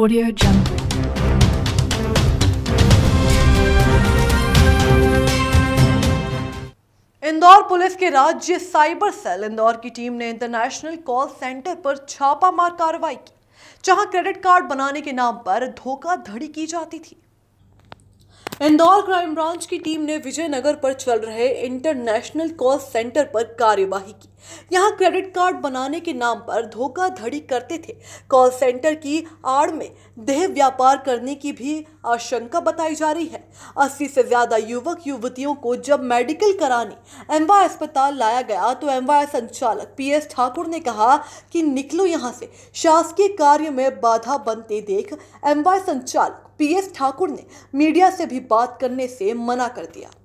Audio Jungle. Indore police के राज्य cyber cell Indore की टीम ने इंटरनेशनल कॉल सेंटर पर छापामार कार्रवाई की जहां क्रेडिट कार्ड बनाने के नाम पर धोखाधड़ी की जाती थी इंदौर क्राइम ब्रांच की टीम ने विजयनगर पर चल रहे इंटरनेशनल कॉल सेंटर पर कार्यवाही की यहाँ क्रेडिट कार्ड बनाने के नाम पर धोखाधड़ी करते थे कॉल सेंटर की आड़ में देह व्यापार करने की भी आशंका बताई जा रही है अस्सी से ज़्यादा युवक युवतियों को जब मेडिकल कराने एम अस्पताल लाया गया तो एम संचालक पी एस ठाकुर ने कहा कि निकलो यहाँ से शासकीय कार्य में बाधा बनते देख एम संचालक पी एस ठाकुर ने मीडिया से भी बात करने से मना कर दिया